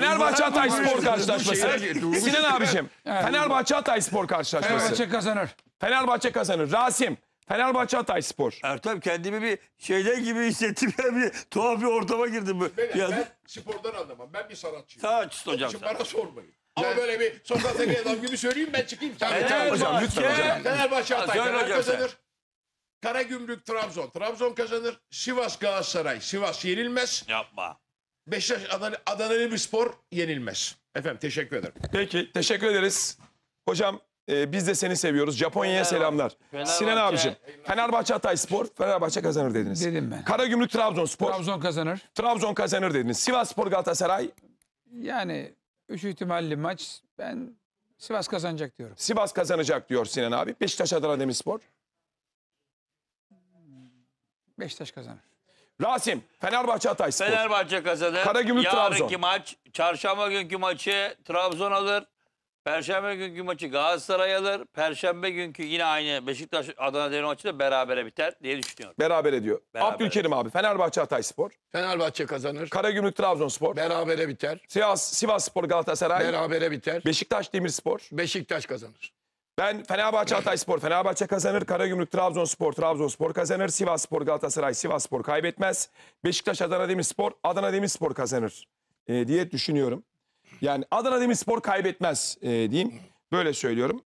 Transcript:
Fenerbahçe Hatay Spor karşılaşması. Sinan abicim. Fenerbahçe Hatay Spor karşılaşması. Fenerbahçe kazanır. Fenerbahçe kazanır. Rasim. Fenerbahçe Hatay Spor. Ertem kendimi bir şeyde gibi hissettim. Yani bir tuhaf bir ortama girdim. Bu. Ben, ben spordan anlamam. Ben bir sanatçıyım. Sanatçı hocam. Onun bana sormayın. Ama böyle bir sokaktaki adam gibi söyleyeyim ben çıkayım. Tabii tamam hocam lütfen hocam. Fenerbahçe Hatay Fener kazanır. Karagümrük Trabzon. Trabzon kazanır. Sivas Galatasaray. Sivas yenilmez. Yapma. Beşiktaş Adana, Adana bir spor yenilmez. Efendim teşekkür ederim. Peki teşekkür ederiz. Hocam e, biz de seni seviyoruz. Japonya'ya selamlar. Fenerbahçe. Sinan abicim. Fenerbahçe Hatay Spor, Fenerbahçe kazanır dediniz. Dedim ben. Karagümrük Trabzonspor. Trabzon kazanır. Trabzon kazanır dediniz. Sivas Spor Galatasaray. Yani üç ihtimalli maç. Ben Sivas kazanacak diyorum. Sivas kazanacak diyor Sinan abi. Beşiktaş Adana Demirspor. Beşiktaş kazanır. Rasim, Fenerbahçe Hatay Spor. Fenerbahçe kazanır. Karagümrük Yarınki Trabzon. Yarınki maç, çarşamba günkü maçı Trabzon alır. Perşembe günkü maçı Galatasaray alır. Perşembe günkü yine aynı Beşiktaş Adana Demir maçı da berabere biter diye düşünüyorum. Beraber ediyor. Beraber. Abdülkerim abi Fenerbahçe Hatay Spor. Fenerbahçe kazanır. Karagümrük spor. Berabere biter. Sivas, Sivas Spor Galatasaray. Berabere biter. Beşiktaş Demirspor. Beşiktaş kazanır. Ben Fenerbahçe Hatayspor, Fenerbahçe kazanır, Karagümrük Trabzonspor, Trabzonspor kazanır, Spor Galatasaray, Spor kaybetmez. Beşiktaş Adana Demirspor, Adana Demirspor kazanır e, diye düşünüyorum. Yani Adana Demirspor kaybetmez e, diyeyim. Böyle söylüyorum.